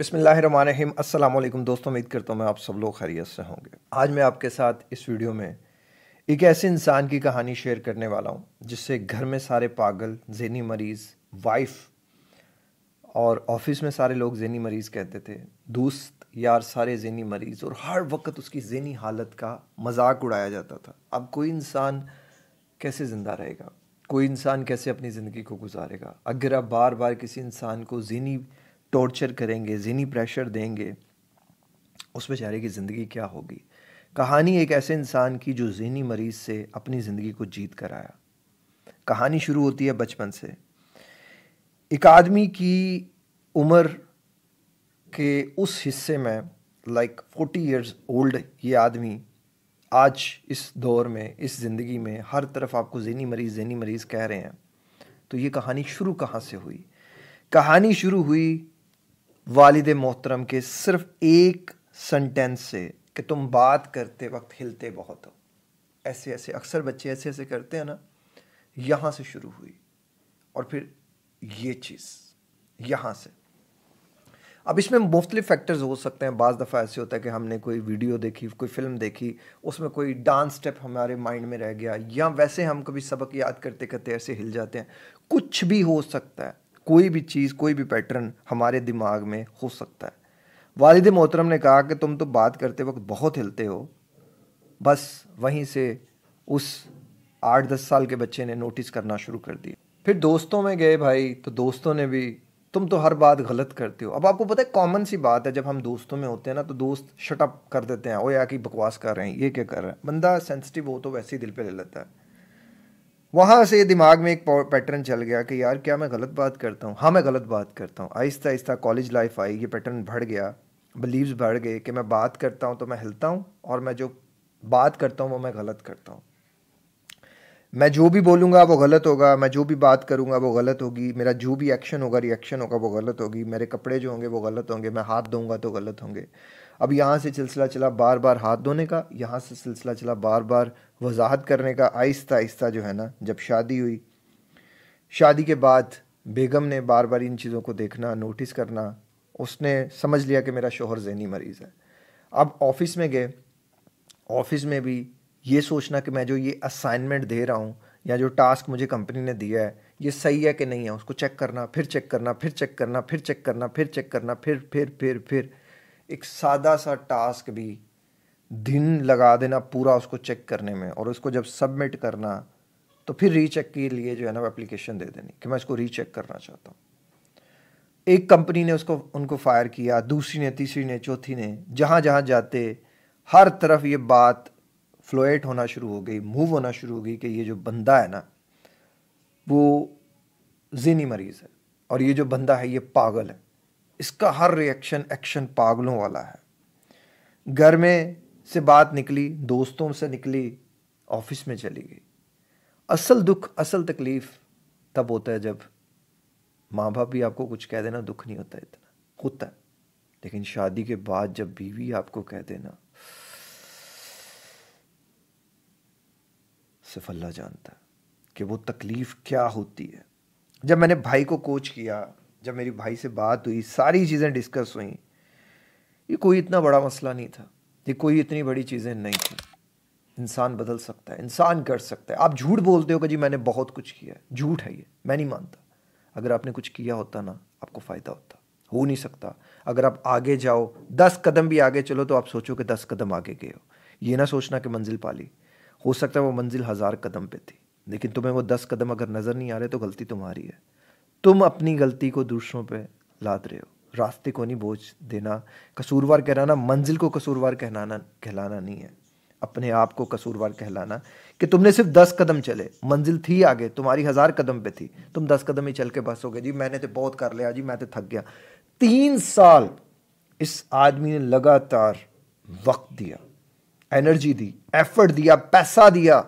अस्सलाम वालेकुम दोस्तों उम्मीद करता हूँ मैं आप सब लोग खैरियत से होंगे आज मैं आपके साथ इस वीडियो में एक ऐसे इंसान की कहानी शेयर करने वाला हूँ जिससे घर में सारे पागल जहनी मरीज़ वाइफ और ऑफिस में सारे लोग जहनी मरीज़ कहते थे दोस्त यार सारे जहनी मरीज़ और हर वक्त उसकी जहनी हालत का मजाक उड़ाया जाता था अब कोई इंसान कैसे ज़िंदा रहेगा कोई इंसान कैसे अपनी ज़िंदगी को गुजारेगा अगर आप बार बार किसी इंसान को जहनी टॉर्चर करेंगे जहनी प्रेशर देंगे उस बेचारे की ज़िंदगी क्या होगी कहानी एक ऐसे इंसान की जो जहनी मरीज से अपनी ज़िंदगी को जीत कर आया कहानी शुरू होती है बचपन से एक आदमी की उम्र के उस हिस्से में लाइक फोर्टी ईयर्स ओल्ड ये आदमी आज इस दौर में इस ज़िंदगी में हर तरफ आपको जहनी मरीज़ जहनी मरीज़ कह रहे हैं तो ये कहानी शुरू कहाँ से हुई कहानी शुरू हुई वालिद मोहतरम के सिर्फ एक सेंटेंस से कि तुम बात करते वक्त हिलते बहुत हो ऐसे ऐसे अक्सर बच्चे ऐसे ऐसे करते हैं ना यहाँ से शुरू हुई और फिर ये चीज़ यहाँ से अब इसमें मुख्तलि फैक्टर्स हो सकते हैं बज़ दफ़ा ऐसे होता है कि हमने कोई वीडियो देखी कोई फिल्म देखी उसमें कोई डांस स्टेप हमारे माइंड में रह गया या वैसे हम कभी सबक याद करते करते ऐसे हिल जाते हैं कुछ भी हो सकता है कोई भी चीज़ कोई भी पैटर्न हमारे दिमाग में हो सकता है वालिद मोहतरम ने कहा कि तुम तो बात करते वक्त बहुत हिलते हो बस वहीं से उस आठ दस साल के बच्चे ने नोटिस करना शुरू कर दिया फिर दोस्तों में गए भाई तो दोस्तों ने भी तुम तो हर बात गलत करते हो अब आपको पता है कॉमन सी बात है जब हम दोस्तों में होते हैं ना तो दोस्त शटअप कर देते हैं ओ यार की बकवास कर रहे हैं ये क्या कर रहे हैं बंदा सेंसिटिव हो तो वैसे ही दिल पे ले लेता है वहाँ से दिमाग में एक पैटर्न चल गया कि यार क्या मैं गलत बात करता हूँ हाँ मैं गलत बात करता हूँ आहिस्ता आहिस्ता कॉलेज लाइफ आई ये पैटर्न बढ़ गया बिलीव्स बढ़ गए कि मैं बात करता हूँ तो मैं हिलता हूँ और मैं जो बात करता हूँ वो मैं गलत करता हूँ मैं जो भी बोलूँगा वो गलत होगा मैं जो भी बात करूँगा वो गलत होगी मेरा जो भी एक्शन होगा रिएक्शन होगा वो गलत होगी मेरे कपड़े जो होंगे वो गलत होंगे मैं हाथ दूँगा तो गलत होंगे अब यहाँ से सिलसिला चला बार बार हाथ धोने का यहाँ से सिलसिला चला बार बार वजाहत करने का आहिस्ता आहिस्ता जो है ना जब शादी हुई शादी के बाद बेगम ने बार बार इन चीज़ों को देखना नोटिस करना उसने समझ लिया कि मेरा शोहर जहनी मरीज़ है अब ऑफिस में गए ऑफिस में भी ये सोचना कि मैं जो ये असाइनमेंट दे रहा हूँ या जो टास्क मुझे कंपनी ने दिया है ये सही है कि नहीं है उसको चेक करना फिर चेक करना फिर चेक करना फिर चेक करना फिर चेक करना फिर फिर फिर फिर एक सादा सा टास्क भी दिन लगा देना पूरा उसको चेक करने में और उसको जब सबमिट करना तो फिर रीचेक के लिए जो है ना वो एप्लीकेशन दे देनी कि मैं इसको रीचेक करना चाहता हूँ एक कंपनी ने उसको उनको फायर किया दूसरी ने तीसरी ने चौथी ने जहाँ जहाँ जाते हर तरफ ये बात फ्लोएट होना शुरू हो गई मूव होना शुरू हो गई कि ये जो बंदा है ना वो जीनी मरीज़ है और ये जो बंदा है ये पागल है इसका हर रिएक्शन एक्शन पागलों वाला है घर में से बात निकली दोस्तों से निकली ऑफिस में चली गई असल दुख असल तकलीफ तब होता है जब माँ बाप भी आपको कुछ कह देना दुख नहीं होता इतना होता है लेकिन शादी के बाद जब बीवी आपको कह देना सिर्फ अल्लाह जानता है कि वो तकलीफ़ क्या होती है जब मैंने भाई को कोच किया जब मेरी भाई से बात हुई सारी चीज़ें डिस्कस हुई ये कोई इतना बड़ा मसला नहीं था ये कोई इतनी बड़ी चीज़ें नहीं थी इंसान बदल सकता है इंसान कर सकता है आप झूठ बोलते हो कि जी मैंने बहुत कुछ किया है झूठ है ये मैं नहीं मानता अगर आपने कुछ किया होता ना आपको फ़ायदा होता हो नहीं सकता अगर आप आगे जाओ दस कदम भी आगे चलो तो आप सोचो कि दस कदम आगे गए हो ये ना सोचना कि मंजिल पाली हो सकता है वो मंजिल हज़ार कदम पे थी लेकिन तुम्हें वो दस कदम अगर नज़र नहीं आ रहे तो गलती तुम्हारी है तुम अपनी गलती को दूसरों पे लाद रहे हो रास्ते को नहीं बोझ देना कसूरवार कहलाना मंजिल को कसूरवार कहलाना कहलाना नहीं है अपने आप को कसूरवार कहलाना कि तुमने सिर्फ दस कदम चले मंजिल थी आगे तुम्हारी हज़ार कदम पे थी तुम दस कदम ही चल के बस हो गए जी मैंने तो बहुत कर लिया जी मैं तो थक गया तीन साल इस आदमी ने लगातार वक्त दिया एनर्जी दी एफर्ट दिया पैसा दिया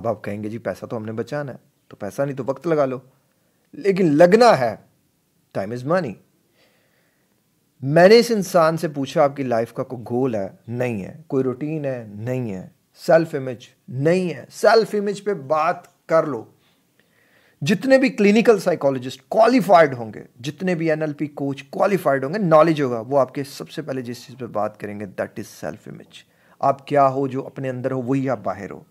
अब आप कहेंगे जी पैसा तो हमने बचाना है तो पैसा नहीं तो वक्त लगा लो लेकिन लगना है टाइम इज मनी मैंने इस इंसान से पूछा आपकी लाइफ का कोई गोल है नहीं है कोई रूटीन है नहीं है सेल्फ इमेज नहीं है सेल्फ इमेज पे बात कर लो जितने भी क्लिनिकल साइकोलॉजिस्ट क्वालिफाइड होंगे जितने भी एनएलपी कोच क्वालिफाइड होंगे नॉलेज होगा वो आपके सबसे पहले जिस चीज़ पर बात करेंगे दैट इज सेल्फ इमेज आप क्या हो जो अपने अंदर हो वही आप बाहर हो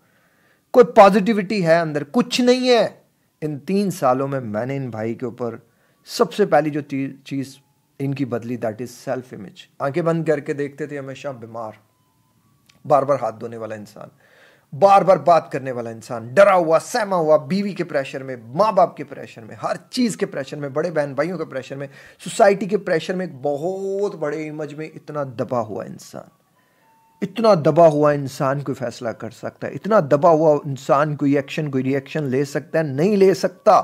कोई पॉजिटिविटी है अंदर कुछ नहीं है इन तीन सालों में मैंने इन भाई के ऊपर सबसे पहली जो चीज़ इनकी बदली दैट इज़ सेल्फ इमेज आंखें बंद करके देखते थे हमेशा बीमार बार बार हाथ धोने वाला इंसान बार बार बात करने वाला इंसान डरा हुआ सहमा हुआ बीवी के प्रेशर में माँ बाप के प्रेशर में हर चीज़ के प्रेशर में बड़े बहन भाइयों के प्रेशर में सोसाइटी के प्रेशर में एक बहुत बड़े इमेज में इतना दबा हुआ इंसान इतना दबा हुआ इंसान कोई फैसला कर सकता है इतना दबा हुआ इंसान कोई एक्शन कोई रिएक्शन ले सकता है नहीं ले सकता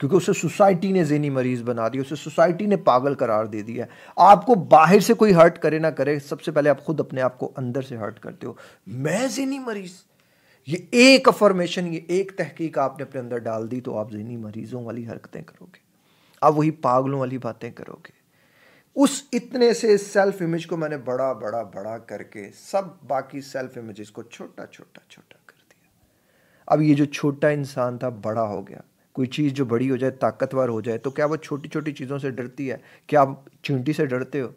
क्योंकि उसे सोसाइटी ने जहनी मरीज़ बना दिया उसे सोसाइटी ने पागल करार दे दिया आपको बाहर से कोई हर्ट करे ना करे सबसे पहले आप खुद अपने आप को अंदर से हर्ट करते हो मैं जहनी मरीज़ ये एक अफॉर्मेशन ये एक तहकीक आपने अपने अंदर डाल दी तो आप जहनी मरीज़ों वाली हरकतें करोगे आप वही पागलों वाली बातें करोगे उस इतने से सेल्फ इमेज को मैंने बड़ा बड़ा बड़ा करके सब बाकी सेल्फ इमेजेस को छोटा छोटा छोटा कर दिया अब ये जो छोटा इंसान था बड़ा हो गया कोई चीज़ जो बड़ी हो जाए ताकतवर हो जाए तो क्या वो छोटी छोटी चीज़ों से डरती है क्या आप चिंटी से डरते हो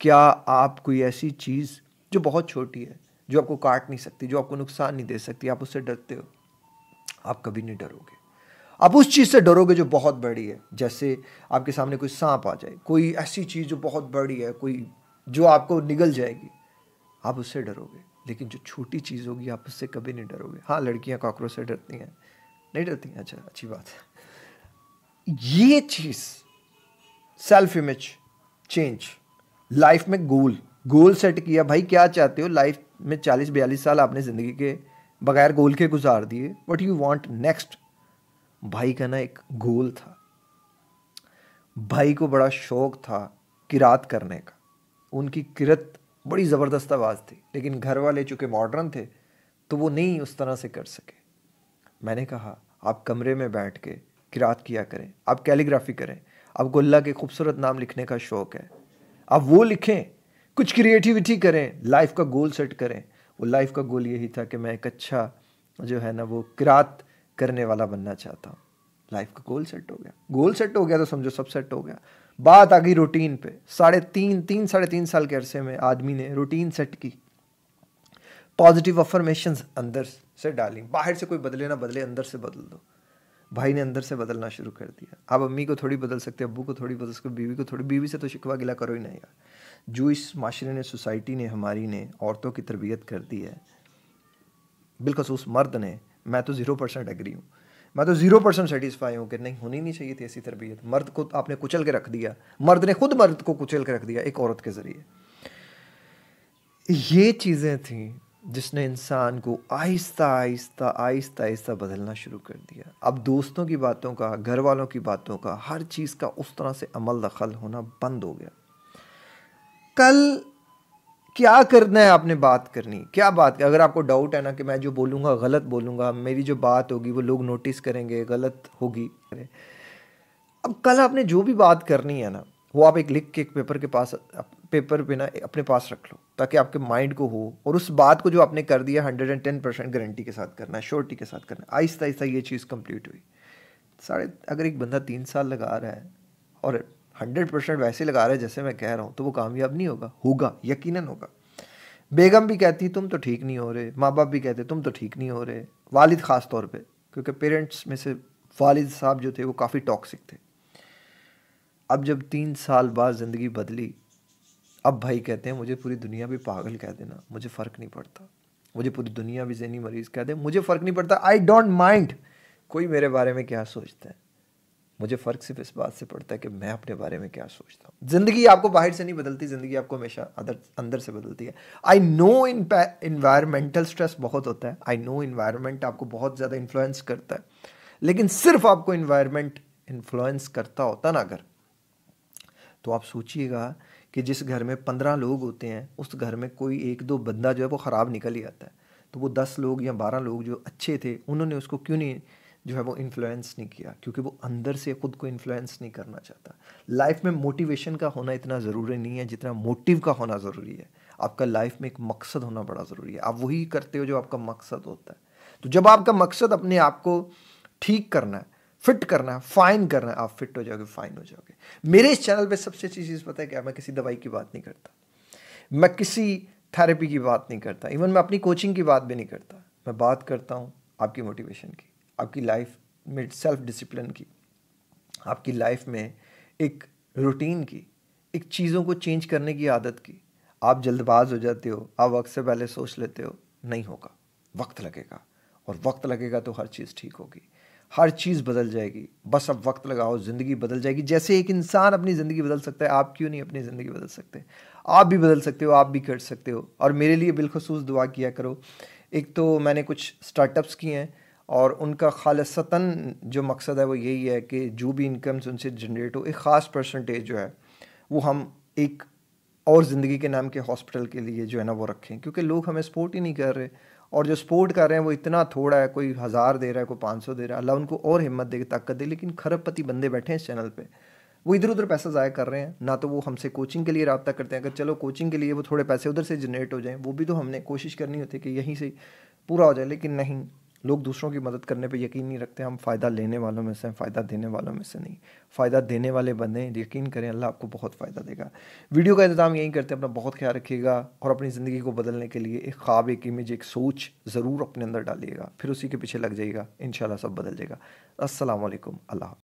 क्या आप कोई ऐसी चीज़ जो बहुत छोटी है जो आपको काट नहीं सकती जो आपको नुकसान नहीं दे सकती आप उससे डरते हो आप कभी नहीं डरोगे आप उस चीज़ से डरोगे जो बहुत बड़ी है जैसे आपके सामने कोई सांप आ जाए कोई ऐसी चीज़ जो बहुत बड़ी है कोई जो आपको निगल जाएगी आप उससे डरोगे लेकिन जो छोटी चीज़ होगी आप उससे कभी नहीं डरोगे हाँ लड़कियाँ कॉकरोच से डरती हैं नहीं डरती हैं अच्छा अच्छी बात है ये चीज़ सेल्फ इमेज चेंज लाइफ में गोल गोल सेट किया भाई क्या चाहते हो लाइफ में चालीस बयालीस साल आपने ज़िंदगी के बगैर गोल के गुजार दिए वट यू वॉन्ट नेक्स्ट भाई का ना एक गोल था भाई को बड़ा शौक था किरात करने का उनकी किरत बड़ी ज़बरदस्त आवाज़ थी लेकिन घर वाले चूँकि मॉडर्न थे तो वो नहीं उस तरह से कर सके मैंने कहा आप कमरे में बैठ के किरात किया करें आप कैलीग्राफी करें आपको अल्लाह के खूबसूरत नाम लिखने का शौक़ है आप वो लिखें कुछ क्रिएटिविटी करें लाइफ का गोल सेट करें वो लाइफ का गोल यही था कि मैं एक अच्छा जो है ना वो किरात करने वाला बनना चाहता हूँ लाइफ का गोल सेट हो गया गोल सेट हो गया तो समझो सब सेट हो गया बात आ गई रूटीन पे साढ़े तीन तीन साढ़े तीन साल के अरसे में आदमी ने रूटीन सेट की पॉजिटिव अफर्मेशन अंदर से डाली बाहर से कोई बदले ना बदले अंदर से बदल दो भाई ने अंदर से बदलना शुरू कर दिया आप अम्मी को थोड़ी बदल सकते अबू को थोड़ी बदल सकते बीवी को थोड़ी बीवी से तो शिकवा गिला करो ही नहीं यार जो इस माशरे ने सोसाइटी ने हमारी ने औरतों की तरबियत कर दी है बिलखसूस मर्द ने मैं तो ज़ीरो परसेंट एग्री हूँ मैं तो ज़ीरो परसेंट सेटिस्फाई हूँ कि नहीं होनी नहीं चाहिए थी ऐसी तरबियत मर्द को आपने कुचल के रख दिया मर्द ने खुद मर्द को कुचल के रख दिया एक औरत के ज़रिए ये चीज़ें थी जिसने इंसान को आहिस्ता आहिस्ता आहिस्ता आहिस्ता बदलना शुरू कर दिया अब दोस्तों की बातों का घर वालों की बातों का हर चीज़ का उस तरह से अमल दखल होना बंद हो गया कल क्या करना है आपने बात करनी क्या बात अगर आपको डाउट है ना कि मैं जो बोलूँगा गलत बोलूँगा मेरी जो बात होगी वो लोग नोटिस करेंगे गलत होगी अब कल आपने जो भी बात करनी है ना वो आप एक लिख के एक पेपर के पास पेपर पे ना अपने पास रख लो ताकि आपके माइंड को हो और उस बात को जो आपने कर दिया hundred and ten percent guarantee के साथ करना है श्योरिटी के साथ करना है आहिस्ता आहिस्ता ये चीज़ कंप्लीट हुई साढ़े अगर एक बंदा तीन साल लगा रहा है और हंड्रेड परसेंट वैसे लगा रहे जैसे मैं कह रहा हूँ तो वो कामयाब नहीं होगा होगा यकीन होगा बेगम भी कहती तुम तो ठीक नहीं हो रहे माँ बाप भी कहते तुम तो ठीक नहीं हो रहे वालिद ख़ास तौर पर क्योंकि पेरेंट्स में से वालिद साहब जो थे वो काफ़ी टॉक्सिक थे अब जब तीन साल बाद ज़िंदगी बदली अब भाई कहते हैं मुझे पूरी दुनिया भी पागल कह देना मुझे फ़र्क नहीं पड़ता मुझे पूरी दुनिया भी जहनी मरीज़ कह दे मुझे फ़र्क नहीं पड़ता आई डोंट माइंड कोई मेरे बारे में क्या सोचता है मुझे फ़र्क सिर्फ इस बात से पड़ता है कि मैं अपने बारे में क्या सोचता हूँ ज़िंदगी आपको बाहर से नहीं बदलती ज़िंदगी आपको हमेशा अदर अंदर से बदलती है I know in environmental stress बहुत होता है आई नो इन्वायरमेंट आपको बहुत ज़्यादा इन्फ्लुएंस करता है लेकिन सिर्फ आपको इन्वायरमेंट इन्फ्लुएंस करता होता ना अगर तो आप सोचिएगा कि जिस घर में पंद्रह लोग होते हैं उस घर में कोई एक दो बंदा जो है वो ख़राब निकल ही आता है तो वो दस लोग या बारह लोग जो अच्छे थे उन्होंने उसको क्यों नहीं जो है वो इन्फ्लुएंस नहीं किया क्योंकि वो अंदर से खुद को इन्फ्लुएंस नहीं करना चाहता लाइफ में मोटिवेशन का होना इतना ज़रूरी नहीं है जितना मोटिव का होना ज़रूरी है आपका लाइफ में एक मकसद होना बड़ा ज़रूरी है आप वही करते हो जो आपका मकसद होता है तो जब आपका मकसद अपने आप को ठीक करना है फिट करना है फाइन करना है आप फिट हो जाओगे फाइन हो जाओगे मेरे इस चैनल पे सबसे अच्छी चीज़ पता है क्या मैं किसी दवाई की बात नहीं करता मैं किसी थेरेपी की बात नहीं करता इवन मैं अपनी कोचिंग की बात भी नहीं करता मैं बात करता हूँ आपकी मोटिवेशन की आपकी लाइफ में सेल्फ डिसिप्लिन की आपकी लाइफ में एक रूटीन की एक चीज़ों को चेंज करने की आदत की आप जल्दबाज हो जाते हो आप वक्त से पहले सोच लेते हो नहीं होगा वक्त लगेगा और वक्त लगेगा तो हर चीज़ ठीक होगी हर चीज़ बदल जाएगी बस अब वक्त लगाओ ज़िंदगी बदल जाएगी जैसे एक इंसान अपनी ज़िंदगी बदल सकता है आप क्यों नहीं अपनी ज़िंदगी बदल सकते आप भी बदल सकते हो आप भी कर सकते हो और मेरे लिए बिलखसूस दुआ किया करो एक तो मैंने कुछ स्टार्टअप्स किए हैं और उनका खालसता जो मकसद है वो यही है कि जो भी इनकम्स उनसे जनरेट हो एक ख़ास परसेंटेज जो है वो हम एक और ज़िंदगी के नाम के हॉस्पिटल के लिए जो है ना वो रखें क्योंकि लोग हमें सपोर्ट ही नहीं कर रहे और जो सपोर्ट कर रहे हैं वो इतना थोड़ा है कोई हज़ार दे रहा है कोई पाँच सौ दे रहा है अल्लाह उनको और हिम्मत दे ताकत दे लेकिन खरबपति बंदे बैठे हैं इस चैनल पर वो इधर उधर पैसा ज़ाया कर रहे हैं ना तो वो हमसे कोचिंग के लिए रबता करते हैं अगर चलो कोचिंग के लिए वो थोड़े पैसे उधर से जनरेट हो जाएँ वो भी तो हमने कोशिश करनी होती है कि यहीं से पूरा हो जाए लेकिन नहीं लोग दूसरों की मदद करने पे यकीन नहीं रखते हम फ़ायदा लेने वालों में से हैं फ़ायदा देने वालों में से नहीं फ़ायदा देने वाले बने हैं यकीन करें अल्लाह आपको बहुत फ़ायदा देगा वीडियो का इंतजाम यहीं करते हैं अपना बहुत ख्याल रखिएगा और अपनी ज़िंदगी को बदलने के लिए एक ख्वाब एक इमेज एक सोच ज़रूर अपने अंदर डालिएगा फिर उसी के पीछे लग जाइएगा इन सब बदल जाएगा असलम अल्लाह